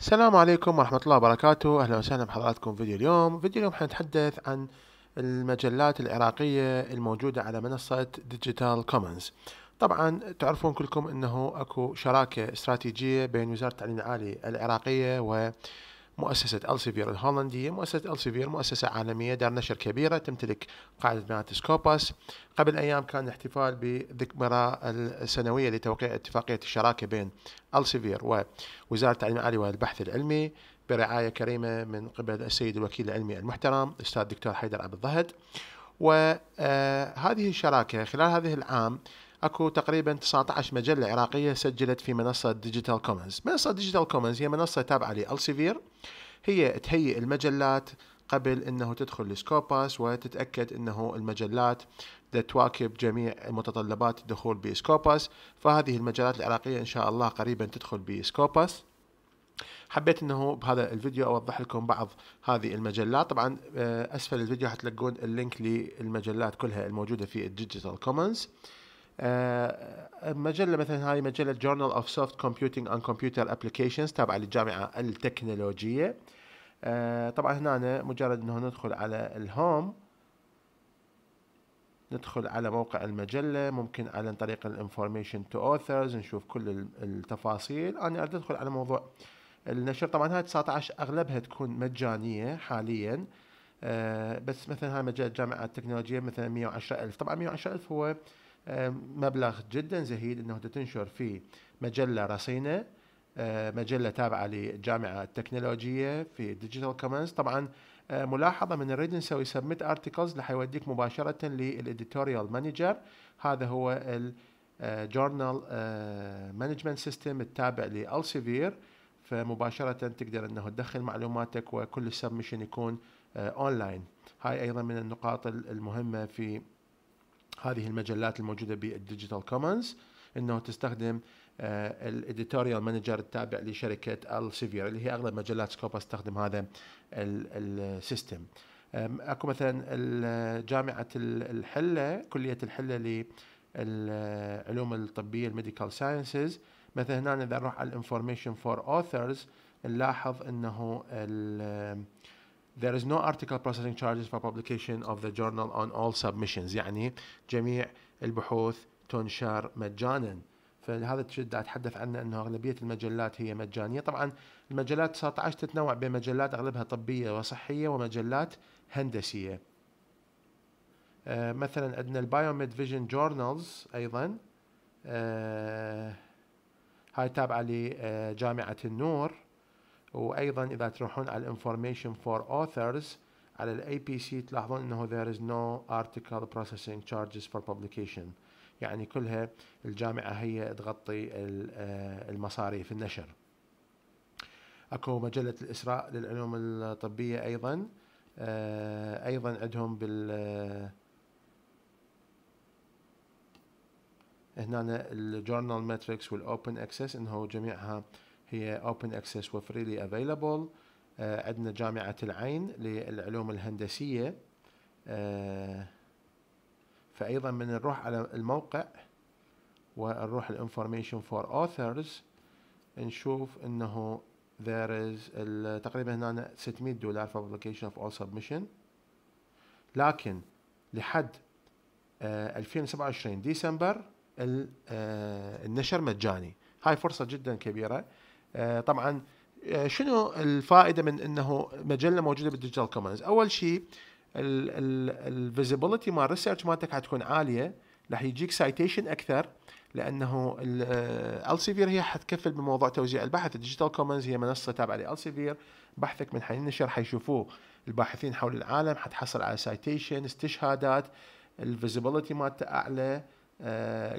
السلام عليكم ورحمة الله وبركاته أهلا وسهلا بحضراتكم فيديو اليوم فيديو اليوم حنتحدث عن المجلات العراقية الموجودة على منصة ديجيتال كومنز طبعا تعرفون كلكم أنه أكو شراكة استراتيجية بين وزارة التعليم العالي العراقية و مؤسسة ألسيفير الهولندية مؤسسة ألسيفير مؤسسة عالمية دار نشر كبيرة تمتلك قاعدة بنات سكوباس قبل أيام كان الاحتفال بالذكرى السنوية لتوقيع اتفاقية الشراكة بين ألسيفير ووزارة التعليم العالي والبحث العلمي برعاية كريمة من قبل السيد الوكيل العلمي المحترم الأستاذ الدكتور حيدر عبد الظهد وهذه آه، الشراكة خلال هذه العام اكو تقريبا 19 مجله عراقيه سجلت في منصه ديجيتال كومنز، منصه ديجيتال كومنز هي منصه تابعه لالسيفير هي تهيئ المجلات قبل انه تدخل لسكوباس وتتاكد انه المجلات تواكب جميع متطلبات الدخول بسكوباس فهذه المجلات العراقيه ان شاء الله قريبا تدخل بسكوباس حبيت انه بهذا الفيديو اوضح لكم بعض هذه المجلات طبعا آه، اسفل الفيديو حتلقون اللينك للمجلات كلها الموجوده في الديجيتال كومنز آه، مجله مثلا هاي مجله جورنال اوف سوفت كومبيوتنج اند كمبيوتر ابلكيشنز تابعه للجامعه التكنولوجيه آه، طبعا هنا أنا مجرد انه ندخل على الهوم ندخل على موقع المجلة ممكن عن طريق الانفورميشن تو اوثرز نشوف كل التفاصيل انا اريد ادخل على موضوع النشر طبعا هاي 19 اغلبها تكون مجانية حاليا آه، بس مثلا هاي مجلة جامعة التكنولوجية مثلا 110 ألف طبعا 110 ألف هو آه، مبلغ جدا زهيد انه تنشر في مجله رصينه آه، مجله تابعه للجامعه التكنولوجيه في ديجيتال كومنز طبعا آه، ملاحظه من نريد نسوي سبميت ارتكلز راح يوديك مباشره للاديتوريال مانجر هذا هو الجورنال مانجمنت سيستم التابع لالسيفير فمباشره تقدر انه تدخل معلوماتك وكل السبمشن يكون اونلاين هاي ايضا من النقاط المهمه في هذه المجلات الموجوده بالديجيتال كومنز انه تستخدم آه، الاديتوريال مانجر التابع لشركه السيفير اللي هي اغلب مجلات سكوبا تستخدم هذا السيستم اكو مثلا جامعه الحله كليه الحله للعلوم الطبيه الميديكال ساينسز مثلا هنا اذا نروح على الانفورميشن فور اوثرز نلاحظ انه there is no article processing charges for publication of the journal on all submissions يعني جميع البحوث تنشر مجانا فهذا تشد اتحدث عنه انه اغلبيه المجلات هي مجانيه طبعا المجلات 19 تتنوع بين مجلات اغلبها طبيه وصحيه ومجلات هندسيه آه مثلا عندنا البايوميد فيجن جورنالز ايضا آه هاي تابعه لجامعه النور وايضا اذا تروحون على information for authors على الاي بي سي تلاحظون انه there is no article processing charges for publication يعني كلها الجامعه هي تغطي آه، المصاريف النشر اكو مجله الاسراء للعلوم الطبيه ايضا آه، ايضا عندهم بال آه، هنا الجورنال ماتريكس والاوبن اكسس انه جميعها هي open access و freely available آه، عندنا جامعة العين للعلوم الهندسية آه، فأيضا من نروح على الموقع ونروح الانفورميشن فور اوثرز نشوف انه there is تقريبا هنا 600 دولار for publication of all submission لكن لحد 2027 آه، ديسمبر النشر مجاني هاي فرصة جدا كبيرة آه، طبعا آه، شنو الفائده من انه مجله موجوده بالديجيتال كومنز؟ اول شيء الفيزيبيليتي مال الريسيرش مالتك حتكون عاليه راح يجيك سايتيشن اكثر لانه السيفير آه، هي حتكفل بموضوع توزيع البحث الديجيتال كومنز هي منصه تابعه لالسيفير بحثك من حينشر حيشوفوه الباحثين حول العالم حتحصل على سايتيشن استشهادات الفيزيبيليتي مالته اعلى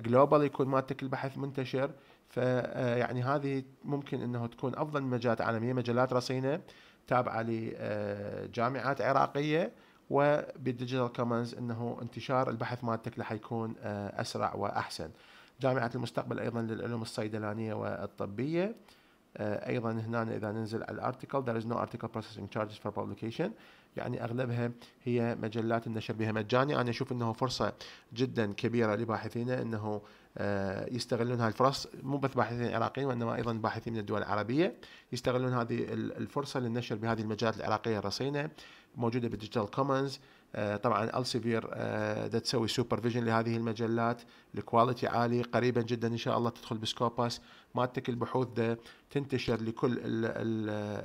جلوبال يكون مالتك البحث منتشر فيعني آه، هذه ممكن انه تكون افضل مجالات عالميه مجلات رصينه تابعه لجامعات آه، عراقيه وبالديجيتال كومنز انه انتشار البحث مالتك راح يكون آه، اسرع واحسن. جامعه المستقبل ايضا للعلوم الصيدلانيه والطبيه ايضا هنا اذا ننزل على الارتكل there is no article processing charges for publication يعني اغلبها هي مجلات النشر بها مجاني انا اشوف انه فرصه جدا كبيره لباحثينا انه آه، يستغلون هذه الفرص مو بس باحثين عراقيين وانما ايضا باحثين من الدول العربيه يستغلون هذه الفرصه للنشر بهذه المجالات العراقيه الرصينه موجوده بالديجيتال آه، كومنز طبعا السيفير ده تسوي سوبرفيجن لهذه المجلات الكواليتي عالي قريبا جدا ان شاء الله تدخل بسكوباس مالتك البحوث ده تنتشر لكل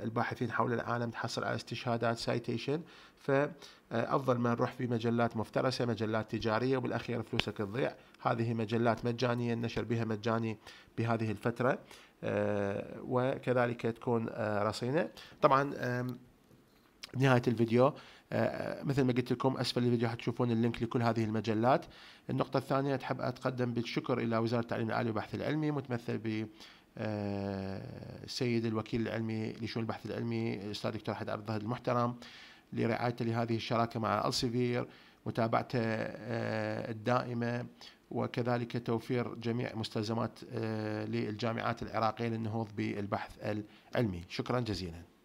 الباحثين حول العالم تحصل على استشهادات سايتيشن فافضل ما نروح في مجلات مفترسه مجلات تجاريه وبالاخير فلوسك تضيع هذه مجلات مجانيه النشر بها مجاني بهذه الفتره آه، وكذلك تكون آه، رصينه طبعا بنهايه الفيديو آه، آه، مثل ما قلت لكم اسفل الفيديو حتشوفون اللينك لكل هذه المجلات النقطه الثانيه تحب اتقدم بالشكر الى وزاره التعليم العالي والبحث العلمي متمثل ب آه، السيد الوكيل العلمي لشؤون البحث العلمي الاستاذ دكتور حد عبد الظهد المحترم لرعايته لهذه الشراكه مع السيفير متابعته الدائمه وكذلك توفير جميع مستلزمات للجامعات العراقيه للنهوض بالبحث العلمي شكرا جزيلا